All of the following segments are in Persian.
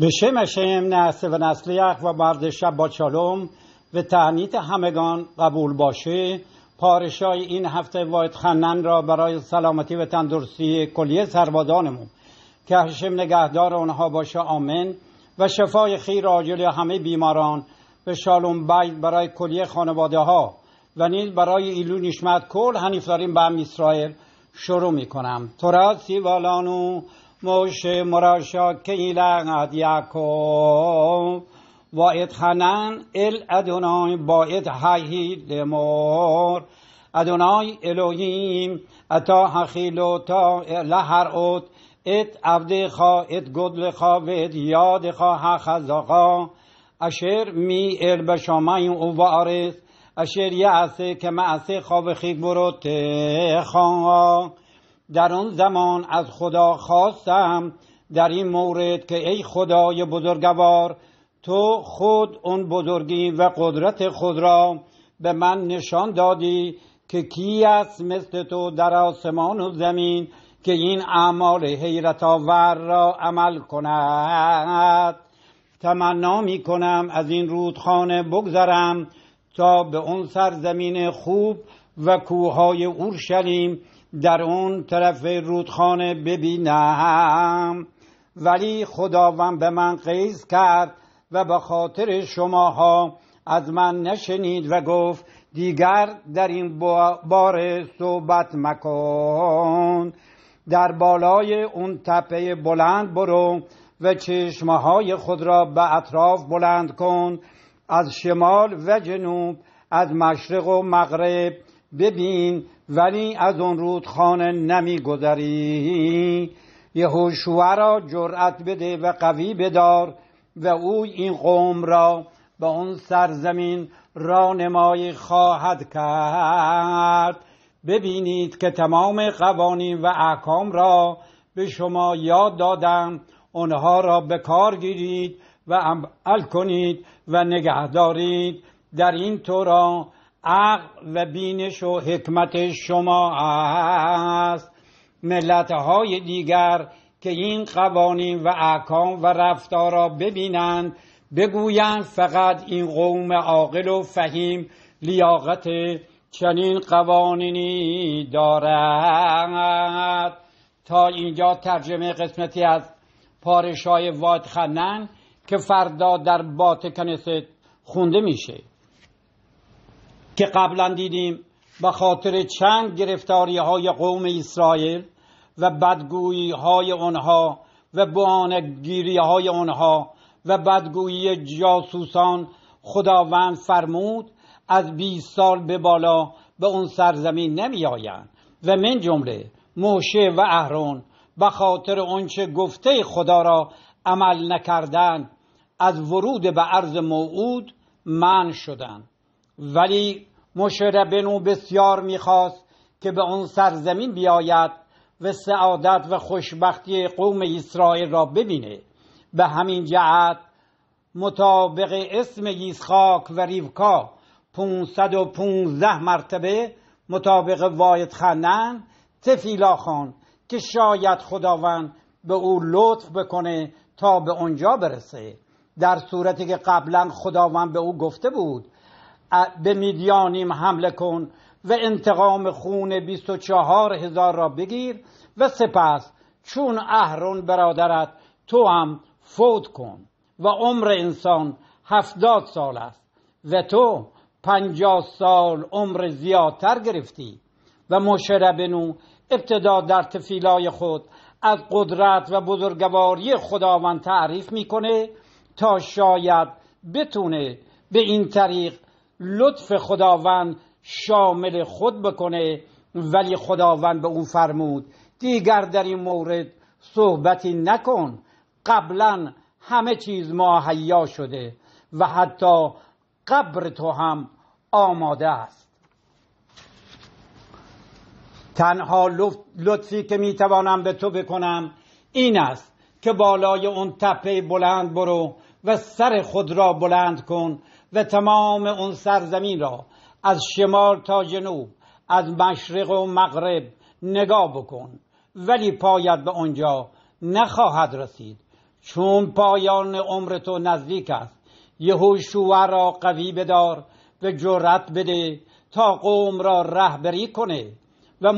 به شم نسل و نسل یخ و مرد شب با چالوم و تهنیت همگان قبول باشه پارشای این هفته واید خنن را برای سلامتی و تندرستی کلیه سربادانمون که هشم نگهدار اونها باشه آمن و شفای خیر راجل همه بیماران به شالوم باید برای کلیه خانواده ها و نیز برای ایلو نشمت کل هنیف داریم به هم اسرائیل شروع میکنم کنم سیوالانو والانو موشه مراشا کیلا قد یعقوب و اتخنن ال ادونای با اتحیی دمور ادونای الوهیم اتا و تا لحر اوت ات عبد خا ات گدل خا و ات یاد خا حخزاقا اشر می ال بشامای او و اشیر اشر یعسه که معسه خا بخیگ برو تخان در آن زمان از خدا خواستم در این مورد که ای خدای بزرگوار تو خود اون بزرگی و قدرت خود را به من نشان دادی که کی است مثل تو در آسمان و زمین که این اعمال حیرت آور را عمل کند تمنا می کنم از این رودخانه بگذرم تا به اون سرزمین خوب و کوههای اورشلیم در اون طرف رودخانه ببینم ولی خداوند به من قیز کرد و به خاطر شماها از من نشنید و گفت دیگر در این بار صحبت مکن در بالای اون تپه بلند برو و چشمه خود را به اطراف بلند کن از شمال و جنوب از مشرق و مغرب ببین ولی از اون رودخانه نمیگذری یهوشوه را جرأت بده و قوی بدار و او این قوم را به اون سرزمین راهنمایی خواهد کرد ببینید که تمام قوانین و احکام را به شما یاد دادم آنها را به کار گیرید و عمل کنید و نگه دارید در این طورا عقل و بینش و حکمت شما است های دیگر که این قوانین و احکام و رفتار را ببینند بگویند فقط این قوم عاقل و فهیم لیاقت چنین قوانینی دارد تا اینجا ترجمه قسمتی از پارشای وادخنن که فردا در کنست خونده میشه که قبلا دیدیم به خاطر چند گرفتاری های قوم اسرائیل و بدگویی های آنها و بانگیری های آنها و بدگویی جاسوسان خداوند فرمود از 20 سال به بالا به اون سرزمین نمی آیند و من جمله موشه و اهرون به خاطر اونچه گفته خدا را عمل نکردن از ورود به عرض موعود من شدند ولی مشربنو بسیار میخواست که به آن سرزمین بیاید و سعادت و خوشبختی قوم اسرائیل را ببینه به همین جهت مطابق اسم یسخاک و ریوکا 515 مرتبه مطابق واید خنن تفیلا که شاید خداوند به او لطف بکنه تا به آنجا برسه در صورتی که قبلا خداوند به او گفته بود به میدیانیم حمله کن و انتقام خون بیست هزار را بگیر و سپس چون اهرون برادرت تو هم فوت کن و عمر انسان هفتاد سال است و تو پنجاه سال عمر زیادتر گرفتی و بنو ابتدا در تفیلای خود از قدرت و بزرگواری خداوند تعریف میکنه تا شاید بتونه به این طریق لطف خداوند شامل خود بکنه ولی خداوند به او فرمود دیگر در این مورد صحبتی نکن قبلا همه چیز مهیا شده و حتی قبر تو هم آماده است تنها لطفی که توانم به تو بکنم این است که بالای اون تپه بلند برو و سر خود را بلند کن و تمام اون سرزمین را از شمال تا جنوب از مشرق و مغرب نگاه بکن ولی پایت به آنجا نخواهد رسید چون پایان عمر تو نزدیک است یهوشوع را قوی بدار و جرأت بده تا قوم را رهبری کنه و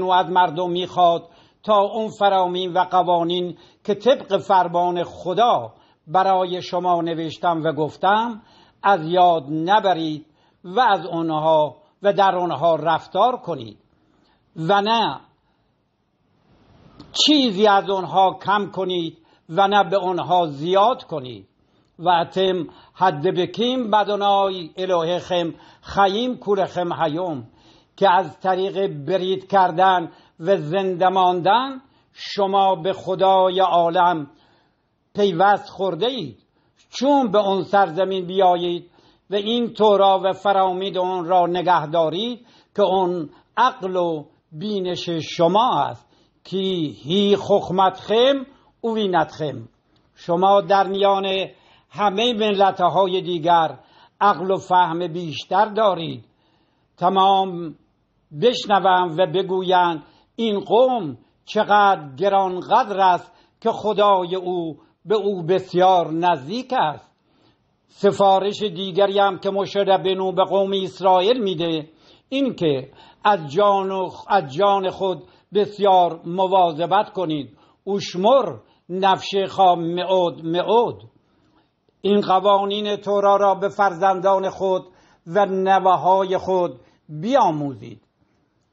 و از مردم میخواد تا اون فرامین و قوانین که طبق فرمان خدا برای شما نوشتم و گفتم از یاد نبرید و از آنها و در آنها رفتار کنید و نه چیزی از آنها کم کنید و نه به آنها زیاد کنید و اتم حد بکیم بدنای اله خم خیم خم حیوم که از طریق برید کردن و زنده ماندن شما به خدای عالم پیوست خورده اید چون به اون سرزمین بیایید و این تورا و فرامید آن را نگه دارید که آن عقل و بینش شما است که هی خخمتخم خیم شما در میان همه ملت های دیگر عقل و فهم بیشتر دارید تمام بشنوم و بگویند این قوم چقدر گرانقدر است که خدای او به او بسیار نزدیک است سفارش دیگری هم که مشربنو به قوم اسرائیل میده این که از جان, از جان خود بسیار مواظبت کنید اوشمر نفش خام معود معود این قوانین تورا را به فرزندان خود و نوههای خود بیاموزید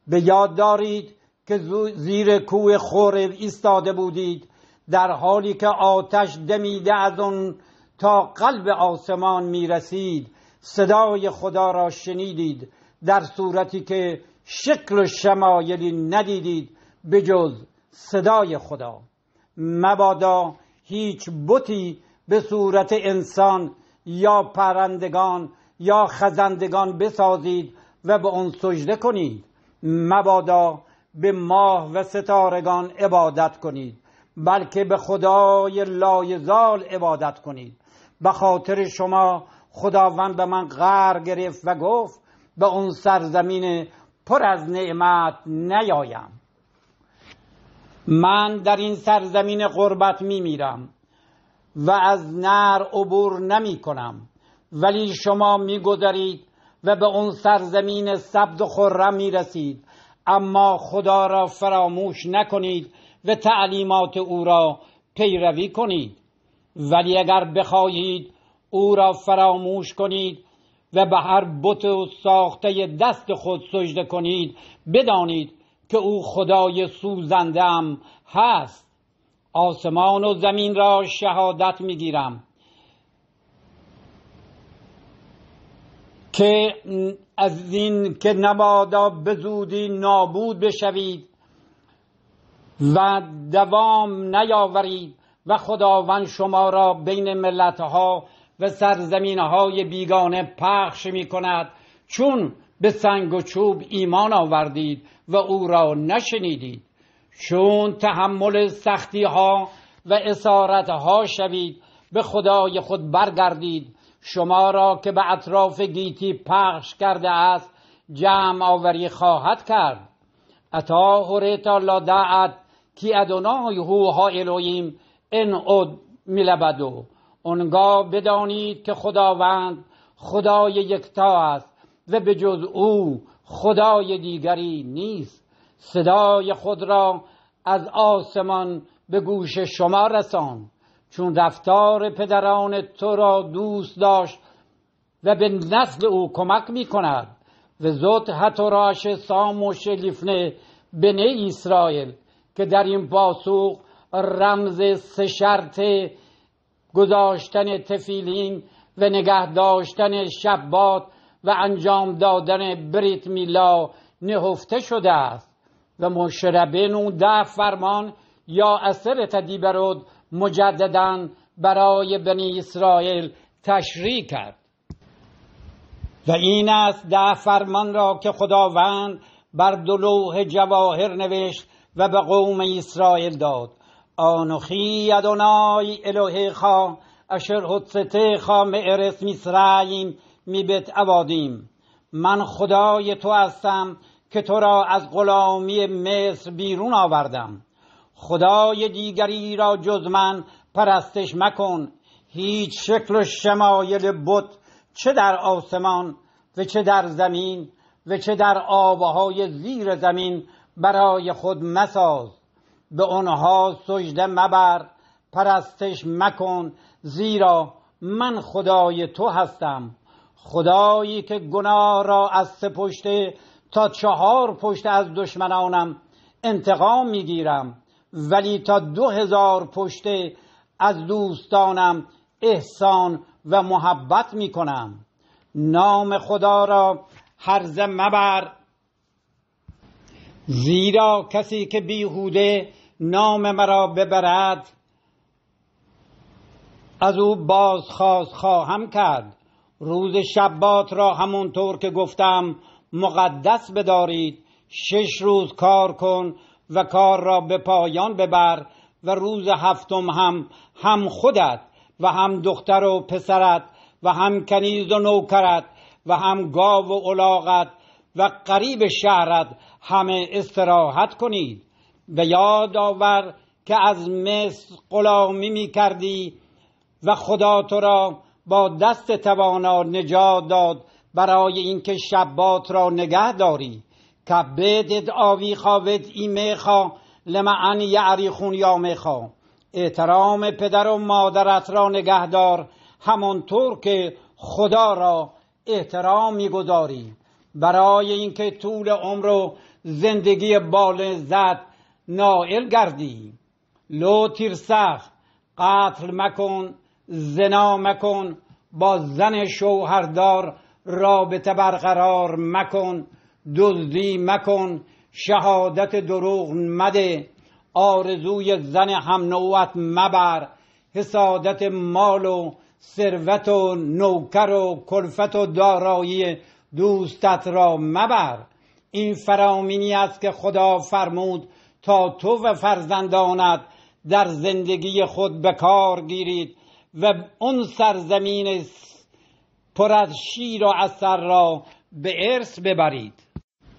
به یاد دارید که زیر کوه خور ایستاده بودید در حالی که آتش دمیده از اون تا قلب آسمان می رسید صدای خدا را شنیدید در صورتی که شکل و شمایلی ندیدید به جز صدای خدا مبادا هیچ بتی به صورت انسان یا پرندگان یا خزندگان بسازید و به آن سجده کنید مبادا به ماه و ستارگان عبادت کنید بلکه به خدای لایزال عبادت کنید به خاطر شما خداوند به من غر گرفت و گفت به اون سرزمین پر از نعمت نیایم من در این سرزمین غربت می میرم و از نر عبور نمی کنم ولی شما میگذرید و به اون سرزمین سبز و خرم می رسید اما خدا را فراموش نکنید و تعلیمات او را پیروی کنید ولی اگر بخواهید او را فراموش کنید و به هر بت و ساخته دست خود سجده کنید بدانید که او خدای سوزنده هست آسمان و زمین را شهادت میگیرم که از این که نبادا به زودی نابود بشوید و دوام نیاورید و خداوند شما را بین ملتها و سرزمینهای بیگانه پخش می کند چون به سنگ و چوب ایمان آوردید و او را نشنیدید چون تحمل سختی ها و اسارت ها شوید به خدای خود برگردید شما را که به اطراف گیتی پخش کرده است جمع آوری خواهد کرد اتا هوریتا لا دعت کی ادونای هو ها الویم ان اد میلبدو اونگاه بدانید که خداوند خدای یکتا است و به جز او خدای دیگری نیست صدای خود را از آسمان به گوش شما رسان چون رفتار پدران تو را دوست داشت و به نسل او کمک می کند و زود حتراش ساموش شلیفنه بنی اسرائیل که در این پاسخ رمز سه شرط گذاشتن تفیلین و نگه داشتن شبات و انجام دادن بریت میلا نهفته شده است و مشربین اون ده فرمان یا اثر تدیبرود مجددا برای بنی اسرائیل تشریح کرد و این است ده فرمان را که خداوند بر دلوه جواهر نوشت و به قوم اسرائیل داد آنخی ادونای الهی خا اشر حدسته خا معرس می میبت عوادیم من خدای تو هستم که تو را از غلامی مصر بیرون آوردم خدای دیگری را جز من پرستش مکن هیچ شکل و شمایل بت چه در آسمان و چه در زمین و چه در آبهای زیر زمین برای خود مساز به آنها سجده مبر پرستش مکن زیرا من خدای تو هستم خدایی که گناه را از سه پشته تا چهار پشت از دشمنانم انتقام میگیرم ولی تا دو هزار پشته از دوستانم احسان و محبت میکنم نام خدا را هرزه مبر زیرا کسی که بیهوده نام مرا ببرد از او بازخواست خواهم کرد روز شبات را همونطور که گفتم مقدس بدارید شش روز کار کن و کار را به پایان ببر و روز هفتم هم هم خودت و هم دختر و پسرت و هم کنیز و نوکرت و هم گاو و الاغت و قریب شهرت همه استراحت کنید و یاد آور که از مصر غلامی می کردی و خدا تو را با دست توانا نجات داد برای اینکه شبات را نگه داری کبدت آویخا ای ایمیخا لمعن یعریخون یامیخا احترام پدر و مادرت را نگهدار همانطور که خدا را احترام میگذاری برای اینکه طول عمر و زندگی بال زد نائل گردی لو تیرسخ قتل مکن زنا مکن با زن شوهردار رابطه برقرار مکن دزدی مکن شهادت دروغ مده آرزوی زن هم نوعت مبر حسادت مال و ثروت و نوکر و کلفت و دارایی دوستت را مبر این فرامینی است که خدا فرمود تا تو و فرزندانت در زندگی خود به کار گیرید و اون سرزمین پر از شیر و اثر را به ارث ببرید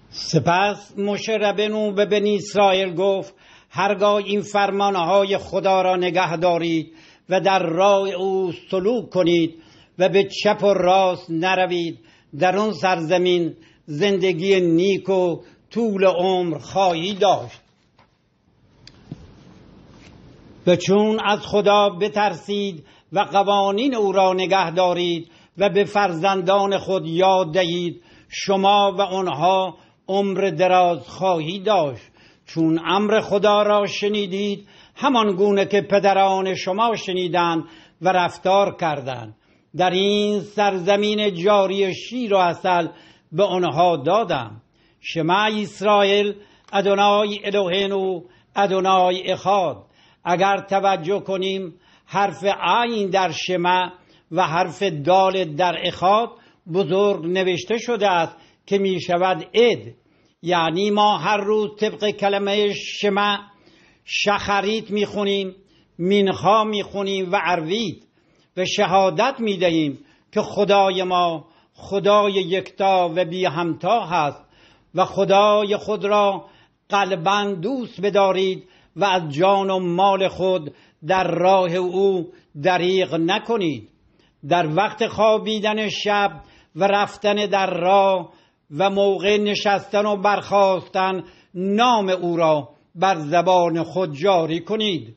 سپس موشه ربنو به بنی اسرائیل گفت هرگاه این فرمانهای خدا را نگه دارید و در راه او سلوک کنید و به چپ و راست نروید در آن سرزمین زندگی نیک و طول عمر خواهی داشت و چون از خدا بترسید و قوانین او را نگه دارید و به فرزندان خود یاد دهید شما و آنها عمر دراز خواهی داشت چون امر خدا را شنیدید همان گونه که پدران شما شنیدند و رفتار کردند در این سرزمین جاری شیر و اصل به آنها دادم شمع اسرائیل ادونای الوهنو ادونای اخاد اگر توجه کنیم حرف عین در شما و حرف دال در اخاد بزرگ نوشته شده است که می شود اد یعنی ما هر روز طبق کلمه شما شخریت میخونیم مینخا میخونیم و عروید و شهادت می دهیم که خدای ما خدای یکتا و بی همتا هست و خدای خود را قلبا دوست بدارید و از جان و مال خود در راه او دریغ نکنید در وقت خوابیدن شب و رفتن در راه و موقع نشستن و برخواستن نام او را بر زبان خود جاری کنید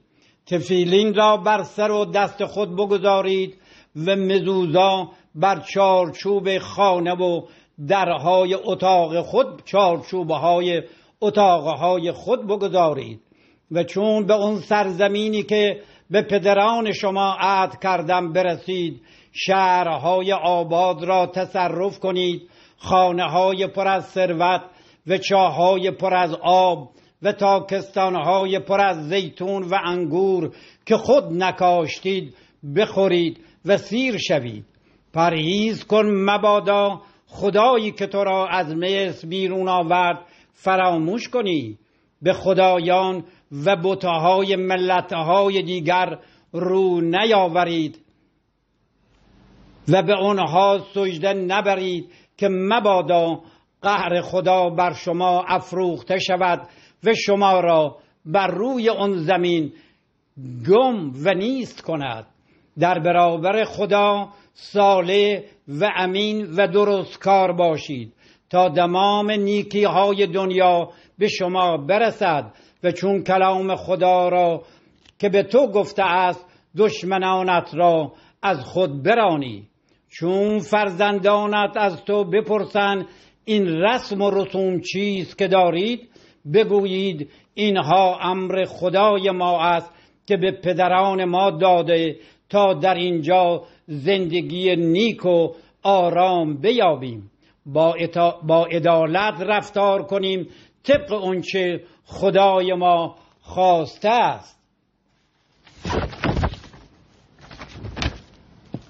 تفیلین را بر سر و دست خود بگذارید و مزوزا بر چارچوب خانه و درهای اتاق خود چارچوبه های اتاقهای خود بگذارید و چون به اون سرزمینی که به پدران شما عهد کردم برسید شهرهای آباد را تصرف کنید خانه های پر از ثروت و چاهای پر از آب و تاکستانهای پر از زیتون و انگور که خود نکاشتید بخورید و سیر شوید پرهیز کن مبادا خدایی که تو را از مصر بیرون آورد فراموش کنی به خدایان و بتهای ملتهای دیگر رو نیاورید و به آنها سجده نبرید که مبادا قهر خدا بر شما افروخته شود و شما را بر روی آن زمین گم و نیست کند در برابر خدا صالح و امین و درست کار باشید تا تمام نیکی های دنیا به شما برسد و چون کلام خدا را که به تو گفته است دشمنانت را از خود برانی چون فرزندانت از تو بپرسند این رسم و رسوم چیست که دارید بگویید اینها امر خدای ما است که به پدران ما داده تا در اینجا زندگی نیک و آرام بیابیم با, اتا... با عدالت رفتار کنیم طبق اونچه خدای ما خواسته است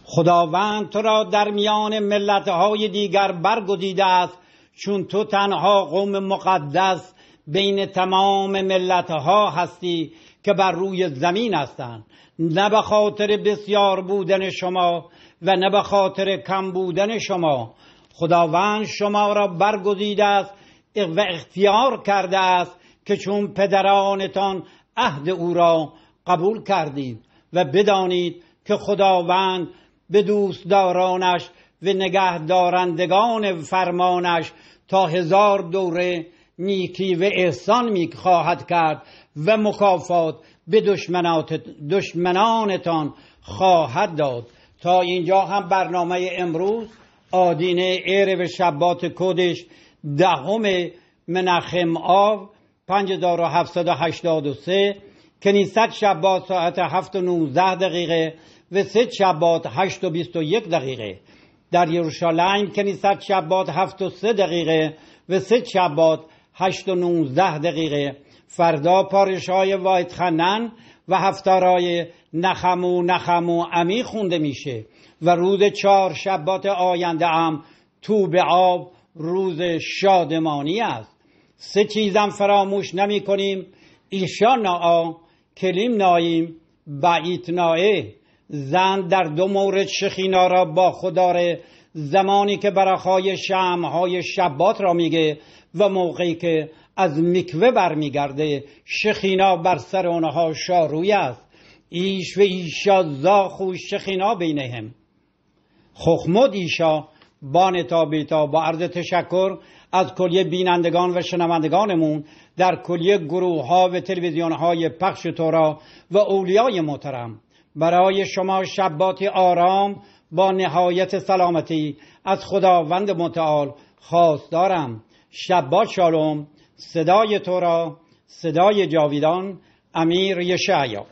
خداوند تو را در میان ملتهای دیگر برگزیده است چون تو تنها قوم مقدس بین تمام ملت ها هستی که بر روی زمین هستند نه به خاطر بسیار بودن شما و نه به خاطر کم بودن شما خداوند شما را برگزیده است و اختیار کرده است که چون پدرانتان عهد او را قبول کردید و بدانید که خداوند به دوستدارانش و نگهدارندگان فرمانش تا هزار دوره نیکی و احسان می خواهد کرد و مکافات به دشمنانتان خواهد داد تا اینجا هم برنامه امروز آدینه ایرو شبات کدش دهم منخم آو 5783 کنیست شبات ساعت 7 و 19 دقیقه و سه شبات 8 و 21 دقیقه در یروشالیم کنیست شبات 7 و 3 دقیقه و سه شبات هشت و 19 دقیقه فردا پارشای واید خنن و هفتارای نخمو نخمو امی خونده میشه و روز چهار شبات آینده هم تو به آب روز شادمانی است سه چیزم فراموش نمی کنیم ایشان آ کلیم ناییم بعیت نایه زن در دو مورد شخینا را با خداره زمانی که برخای شمهای شبات را میگه و موقعی که از میکوه برمیگرده شخینا بر سر آنها شاروی است ایش و ایشا زاخو شخینا شخینا هم خخمود ایشا بانتا بیتا با عرض تشکر از کلیه بینندگان و شنوندگانمون در کلیه گروه ها و تلویزیون های پخش تورا و اولیای محترم برای شما شباتی آرام با نهایت سلامتی از خداوند متعال خواست دارم شبات شالوم صدای تو را صدای جاویدان امیر یشعیا